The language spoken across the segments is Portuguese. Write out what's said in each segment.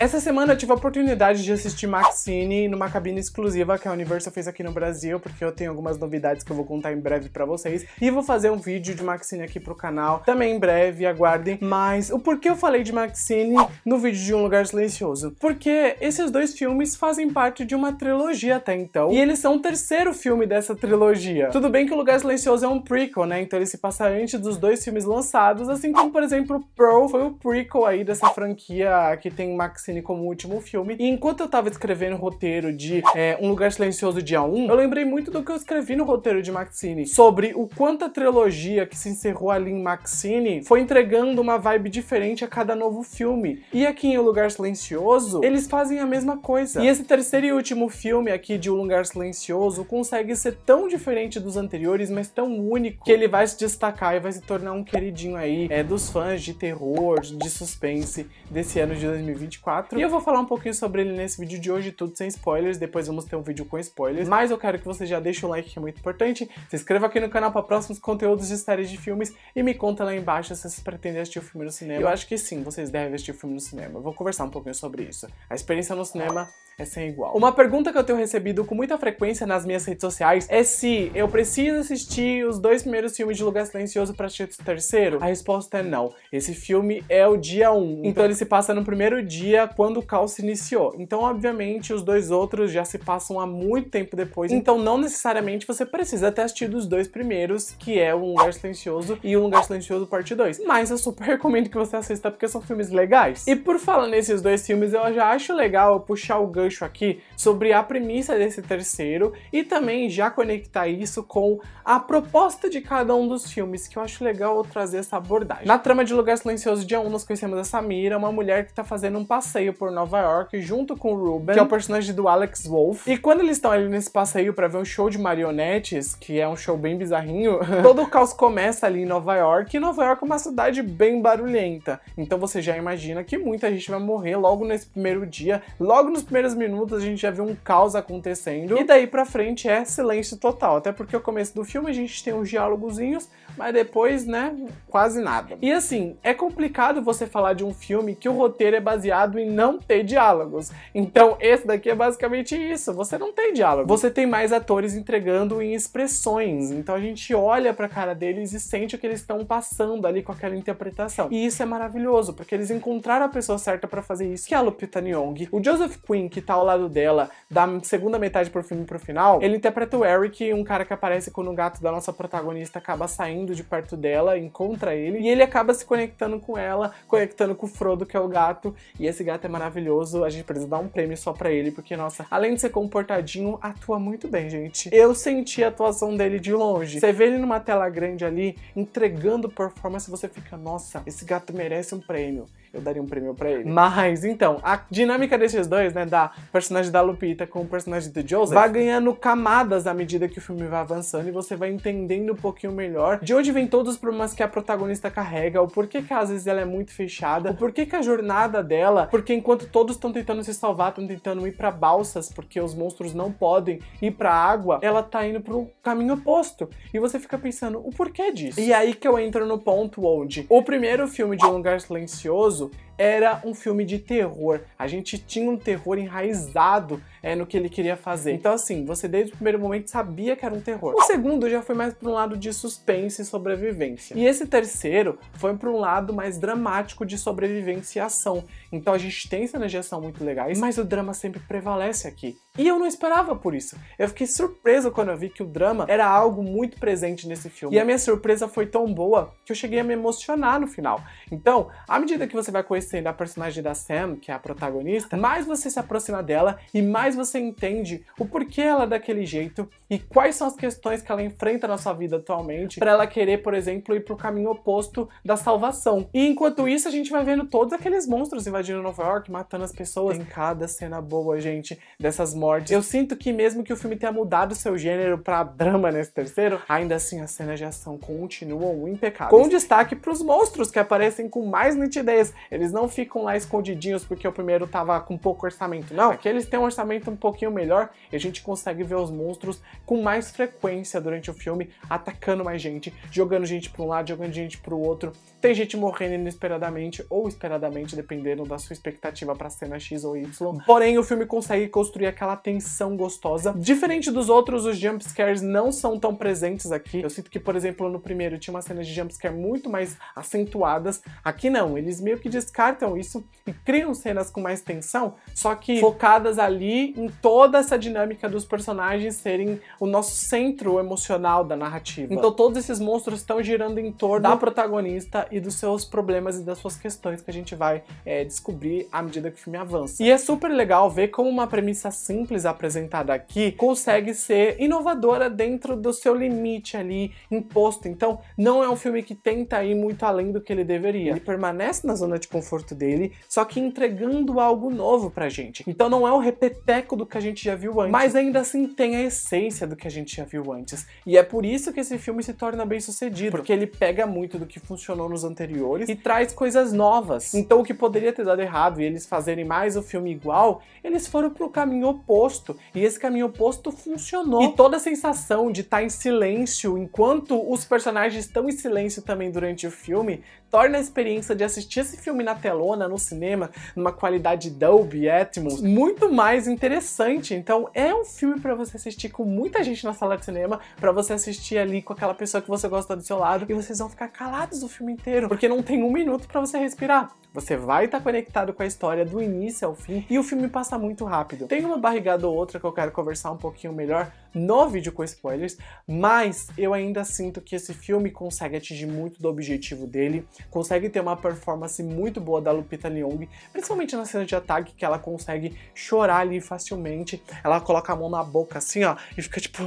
Essa semana eu tive a oportunidade de assistir Maxine numa cabine exclusiva que a Universal fez aqui no Brasil, porque eu tenho algumas novidades que eu vou contar em breve para vocês. E vou fazer um vídeo de Maxine aqui pro canal, também em breve, aguardem. Mas o porquê eu falei de Maxine no vídeo de Um Lugar Silencioso? Porque esses dois filmes fazem parte de uma trilogia até então, e eles são o terceiro filme dessa trilogia. Tudo bem que O Lugar Silencioso é um prequel, né? Então ele se passa antes dos dois filmes lançados, assim como, por exemplo, Pro foi o prequel aí dessa franquia que tem Maxine como último filme. E enquanto eu tava escrevendo o roteiro de é, Um Lugar Silencioso Dia 1, eu lembrei muito do que eu escrevi no roteiro de Maxine sobre o quanto a trilogia que se encerrou ali em Maxine foi entregando uma vibe diferente a cada novo filme. E aqui em O Lugar Silencioso, eles fazem a mesma coisa. E esse terceiro e último filme aqui de O Lugar Silencioso consegue ser tão diferente dos anteriores, mas tão único, que ele vai se destacar e vai se tornar um queridinho aí é, dos fãs de terror, de suspense desse ano de 2024. 4. E eu vou falar um pouquinho sobre ele nesse vídeo de hoje, tudo sem spoilers. Depois vamos ter um vídeo com spoilers. Mas eu quero que você já deixe o like, que é muito importante. Se inscreva aqui no canal para próximos conteúdos de séries de filmes. E me conta lá embaixo se vocês pretendem assistir o filme no cinema. Eu acho que sim, vocês devem assistir o filme no cinema. Eu vou conversar um pouquinho sobre isso. A experiência no cinema é sem igual. Uma pergunta que eu tenho recebido com muita frequência nas minhas redes sociais é se eu preciso assistir os dois primeiros filmes de Lugar Silencioso para assistir o terceiro. A resposta é não. Esse filme é o dia 1. Um, então, então, ele se passa no primeiro dia quando o caos se iniciou. Então, obviamente, os dois outros já se passam há muito tempo depois. Então, não necessariamente você precisa ter assistido os dois primeiros, que é o Lugar Silencioso e o Lugar Silencioso Parte 2. Mas eu super recomendo que você assista porque são filmes legais. E por falar nesses dois filmes, eu já acho legal puxar o gancho gancho aqui sobre a premissa desse terceiro e também já conectar isso com a proposta de cada um dos filmes, que eu acho legal trazer essa abordagem. Na trama de Lugar Silencioso de 1, nós conhecemos a Samira, uma mulher que tá fazendo um passeio por Nova York junto com o Ruben, que é o personagem do Alex Wolf. E quando eles estão ali nesse passeio para ver um show de marionetes, que é um show bem bizarrinho, todo o caos começa ali em Nova York, e Nova York é uma cidade bem barulhenta. Então você já imagina que muita gente vai morrer logo nesse primeiro dia, logo nos primeiros minutos a gente já viu um caos acontecendo. E daí pra frente é silêncio total. Até porque o começo do filme a gente tem uns diálogozinhos, mas depois, né, quase nada. E assim, é complicado você falar de um filme que o roteiro é baseado em não ter diálogos. Então, esse daqui é basicamente isso. Você não tem diálogo. Você tem mais atores entregando em expressões. Então a gente olha pra cara deles e sente o que eles estão passando ali com aquela interpretação. E isso é maravilhoso, porque eles encontraram a pessoa certa para fazer isso, que é a Lupita Nyong'o. O Joseph Quinn, que tá ao lado dela da segunda metade pro filme pro final, ele interpreta o Eric, um cara que aparece quando o gato da nossa protagonista acaba saindo de perto dela, encontra ele, e ele acaba se conectando com ela, conectando com o Frodo, que é o gato, e esse gato é maravilhoso, a gente precisa dar um prêmio só pra ele, porque, nossa, além de ser comportadinho, atua muito bem, gente. Eu senti a atuação dele de longe. Você vê ele numa tela grande ali, entregando performance, você fica, nossa, esse gato merece um prêmio. Eu daria um prêmio pra ele. Mas, então, a dinâmica desses dois, né, da o personagem da Lupita com o personagem do Joseph, vai ganhando camadas à medida que o filme vai avançando e você vai entendendo um pouquinho melhor de onde vem todos os problemas que a protagonista carrega, o porquê que às vezes ela é muito fechada, o porquê que a jornada dela, porque enquanto todos estão tentando se salvar, estão tentando ir para balsas, porque os monstros não podem ir para água, ela tá indo para o caminho oposto. E você fica pensando, o porquê disso? E aí que eu entro no ponto onde o primeiro filme de Um Lugar Silencioso, era um filme de terror. A gente tinha um terror enraizado é, no que ele queria fazer. Então, assim, você desde o primeiro momento sabia que era um terror. O segundo já foi mais para um lado de suspense e sobrevivência. E esse terceiro foi para um lado mais dramático de sobrevivência e ação. Então a gente tem cenas de ação muito legais, mas o drama sempre prevalece aqui. E eu não esperava por isso. Eu fiquei surpreso quando eu vi que o drama era algo muito presente nesse filme. E a minha surpresa foi tão boa que eu cheguei a me emocionar no final. Então, à medida que você vai conhecendo Kristen, da personagem da Sam, que é a protagonista, mais você se aproxima dela e mais você entende o porquê ela é daquele jeito e quais são as questões que ela enfrenta na sua vida atualmente para ela querer, por exemplo, ir pro caminho oposto da salvação. E enquanto isso, a gente vai vendo todos aqueles monstros invadindo Nova York, matando as pessoas. Em cada cena boa, gente, dessas mortes. Eu sinto que mesmo que o filme tenha mudado seu gênero para drama nesse terceiro, ainda assim as cenas de ação continuam impecáveis. Com destaque para os monstros que aparecem com mais nitidez. Eles não não ficam lá escondidinhos porque o primeiro tava com pouco orçamento, não. Aqui eles têm um orçamento um pouquinho melhor e a gente consegue ver os monstros com mais frequência durante o filme, atacando mais gente, jogando gente para um lado, jogando gente para o outro. Tem gente morrendo inesperadamente ou esperadamente, dependendo da sua expectativa para cena X ou Y. Porém, o filme consegue construir aquela tensão gostosa. Diferente dos outros, os jump scares não são tão presentes aqui. Eu sinto que, por exemplo, no primeiro tinha uma cena de jump scare muito mais acentuadas. Aqui não, eles meio que descartam descartam isso e criam cenas com mais tensão, só que focadas ali em toda essa dinâmica dos personagens serem o nosso centro emocional da narrativa. Então todos esses monstros estão girando em torno da protagonista e dos seus problemas e das suas questões que a gente vai é, descobrir à medida que o filme avança. E é super legal ver como uma premissa simples apresentada aqui consegue ser inovadora dentro do seu limite ali imposto. Então não é um filme que tenta ir muito além do que ele deveria. Ele permanece na zona de conforto conforto dele, só que entregando algo novo pra gente. Então não é um repeteco do que a gente já viu antes, mas ainda assim tem a essência do que a gente já viu antes. E é por isso que esse filme se torna bem sucedido, porque ele pega muito do que funcionou nos anteriores e traz coisas novas. Então o que poderia ter dado errado e eles fazerem mais o filme igual, eles foram pro caminho oposto. E esse caminho oposto funcionou. E toda a sensação de estar tá em silêncio enquanto os personagens estão em silêncio também durante o filme, torna a experiência de assistir esse filme na tela telona no cinema, numa qualidade Dolby Atmos, muito mais interessante. Então é um filme para você assistir com muita gente na sala de cinema, para você assistir ali com aquela pessoa que você gosta do seu lado e vocês vão ficar calados o filme inteiro, porque não tem um minuto para você respirar. Você vai estar tá conectado com a história do início ao fim e o filme passa muito rápido. Tem uma barrigada ou outra que eu quero conversar um pouquinho melhor no vídeo com spoilers, mas eu ainda sinto que esse filme consegue atingir muito do objetivo dele, consegue ter uma performance muito boa da Lupita Nyong'o, principalmente na cena de ataque que ela consegue chorar ali facilmente. Ela coloca a mão na boca assim, ó, e fica tipo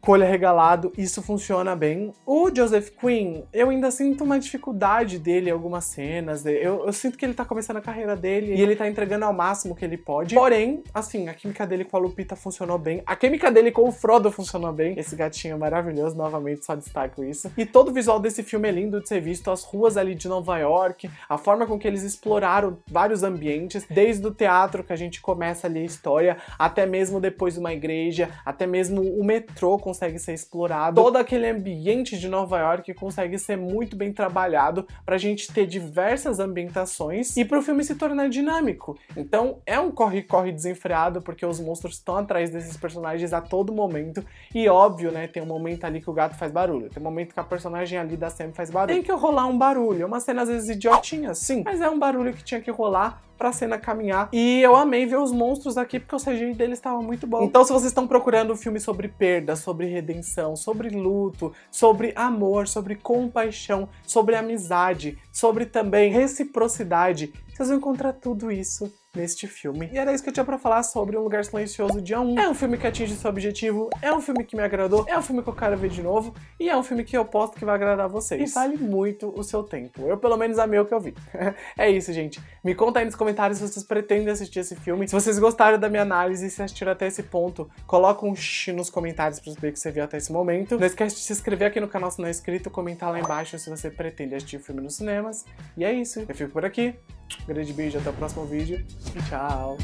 colha regalado, isso funciona bem. O Joseph Quinn, eu ainda sinto uma dificuldade dele em algumas cenas. Eu, eu, sinto que ele tá começando a carreira dele e ele tá entregando ao máximo que ele pode. Porém, assim, a química dele com a Lupita funcionou bem. A química dele com o Frodo funcionou bem. Esse gatinho é maravilhoso, novamente, só destaco isso. E todo o visual desse filme é lindo de ser visto, as ruas ali de Nova York, a forma com que eles exploraram vários ambientes, desde o teatro que a gente começa ali a história, até mesmo depois uma igreja, até mesmo o metrô com consegue ser explorado, todo aquele ambiente de Nova York consegue ser muito bem trabalhado para a gente ter diversas ambientações e para o filme se tornar dinâmico. Então é um corre-corre desenfreado porque os monstros estão atrás desses personagens a todo momento e óbvio, né, tem um momento ali que o gato faz barulho, tem um momento que a personagem ali da Sam faz barulho. Tem que rolar um barulho, é uma cena às vezes idiotinha, sim, mas é um barulho que tinha que rolar pra cena caminhar. E eu amei ver os monstros aqui, porque o CGI deles estava muito bom. Então, se vocês estão procurando um filme sobre perda, sobre redenção, sobre luto, sobre amor, sobre compaixão, sobre amizade, sobre também reciprocidade, vocês vão encontrar tudo isso neste filme. E era isso que eu tinha pra falar sobre Um Lugar Silencioso Dia 1. É um filme que atinge seu objetivo, é um filme que me agradou, é um filme que eu quero ver de novo, e é um filme que eu posto que vai agradar vocês. E vale muito o seu tempo. Eu, pelo menos, amei o que eu vi. é isso, gente. Me conta aí nos comentários se vocês pretendem assistir esse filme. Se vocês gostaram da minha análise e se assistiram até esse ponto, coloca um x nos comentários pra saber que você viu até esse momento. Não esquece de se inscrever aqui no canal se não é inscrito, comentar lá embaixo se você pretende assistir o filme nos cinemas. E é isso. Eu fico por aqui. Um grande beijo, até o próximo vídeo e tchau!